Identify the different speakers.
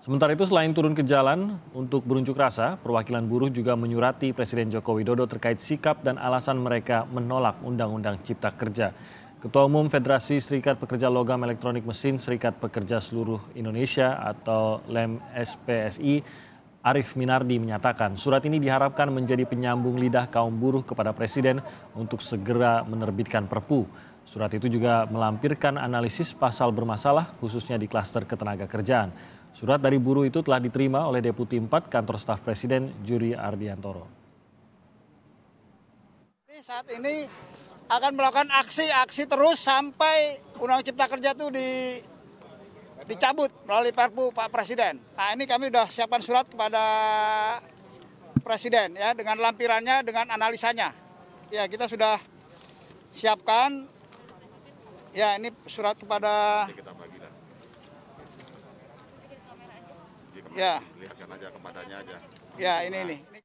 Speaker 1: Sementara itu selain turun ke jalan untuk berunjuk rasa, perwakilan buruh juga menyurati Presiden Joko Widodo terkait sikap dan alasan mereka menolak Undang-Undang Cipta Kerja. Ketua Umum Federasi Serikat Pekerja Logam Elektronik Mesin Serikat Pekerja Seluruh Indonesia atau LEM SPSI Arief Minardi menyatakan surat ini diharapkan menjadi penyambung lidah kaum buruh kepada Presiden untuk segera menerbitkan perpu. Surat itu juga melampirkan analisis pasal bermasalah khususnya di klaster ketenaga kerjaan. Surat dari buruh itu telah diterima oleh Deputi 4 Kantor Staf Presiden Juri Ardiantoro.
Speaker 2: Saat ini akan melakukan aksi-aksi terus sampai Undang Cipta Kerja itu di dicabut melalui Perpu Pak Presiden. Nah ini kami sudah siapkan surat kepada Presiden ya dengan lampirannya, dengan analisanya. Ya kita sudah siapkan. Ya ini surat kepada. Ya. Lihatkan Ya ini nih.